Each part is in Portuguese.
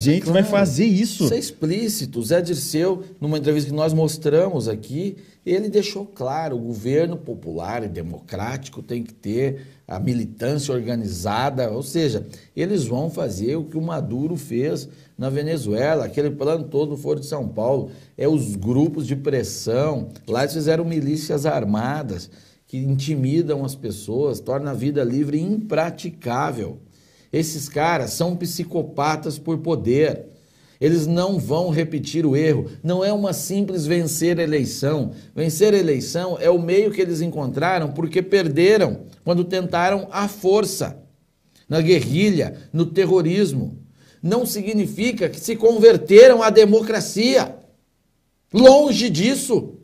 gente claro. vai fazer isso. Isso é explícito. Zé Dirceu, numa entrevista que nós mostramos aqui, ele deixou claro: o governo popular e democrático tem que ter a militância organizada, ou seja, eles vão fazer o que o Maduro fez na Venezuela, aquele plano todo no Foro de São Paulo. É os grupos de pressão. Lá eles fizeram milícias armadas que intimidam as pessoas, torna a vida livre impraticável. Esses caras são psicopatas por poder. Eles não vão repetir o erro. Não é uma simples vencer a eleição. Vencer a eleição é o meio que eles encontraram porque perderam quando tentaram a força, na guerrilha, no terrorismo. Não significa que se converteram à democracia. Longe disso.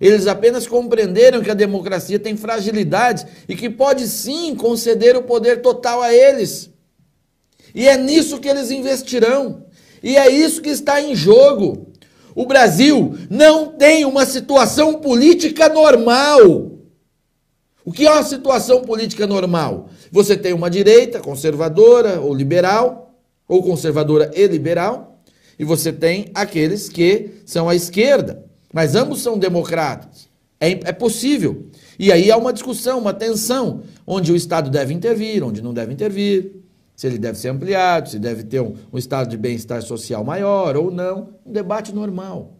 Eles apenas compreenderam que a democracia tem fragilidades e que pode sim conceder o poder total a eles. E é nisso que eles investirão. E é isso que está em jogo. O Brasil não tem uma situação política normal. O que é uma situação política normal? Você tem uma direita conservadora ou liberal, ou conservadora e liberal, e você tem aqueles que são a esquerda, mas ambos são democratas. É, é possível. E aí há uma discussão, uma tensão, onde o Estado deve intervir, onde não deve intervir se ele deve ser ampliado, se deve ter um, um estado de bem-estar social maior ou não. Um debate normal.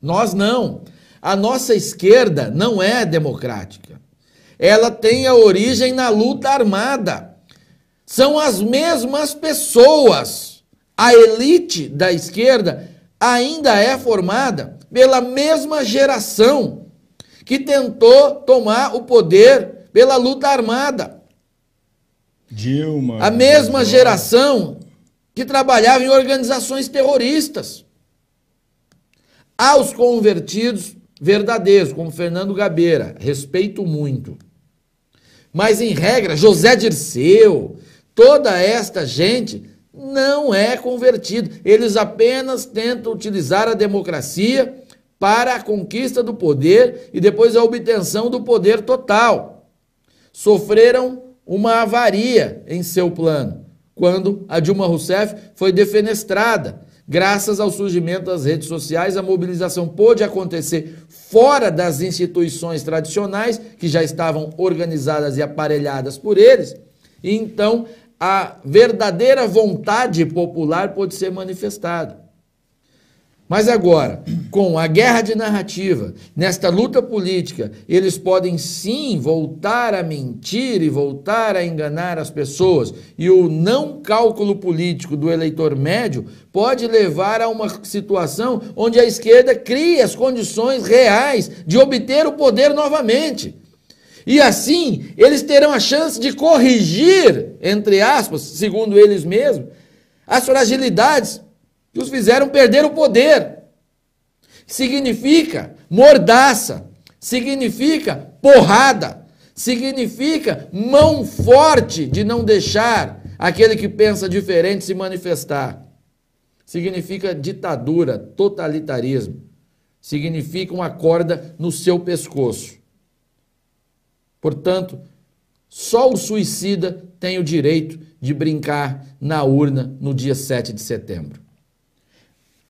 Nós não. A nossa esquerda não é democrática. Ela tem a origem na luta armada. São as mesmas pessoas. A elite da esquerda ainda é formada pela mesma geração que tentou tomar o poder pela luta armada. Dilma. A mesma geração que trabalhava em organizações terroristas. Aos convertidos verdadeiros, como Fernando Gabeira, respeito muito. Mas, em regra, José Dirceu, toda esta gente não é convertido. Eles apenas tentam utilizar a democracia para a conquista do poder e depois a obtenção do poder total. Sofreram uma avaria em seu plano, quando a Dilma Rousseff foi defenestrada. Graças ao surgimento das redes sociais, a mobilização pôde acontecer fora das instituições tradicionais, que já estavam organizadas e aparelhadas por eles, e então a verdadeira vontade popular pôde ser manifestada. Mas agora, com a guerra de narrativa, nesta luta política, eles podem sim voltar a mentir e voltar a enganar as pessoas. E o não cálculo político do eleitor médio pode levar a uma situação onde a esquerda cria as condições reais de obter o poder novamente. E assim, eles terão a chance de corrigir, entre aspas, segundo eles mesmos, as fragilidades que os fizeram perder o poder. Significa mordaça, significa porrada, significa mão forte de não deixar aquele que pensa diferente se manifestar. Significa ditadura, totalitarismo. Significa uma corda no seu pescoço. Portanto, só o suicida tem o direito de brincar na urna no dia 7 de setembro.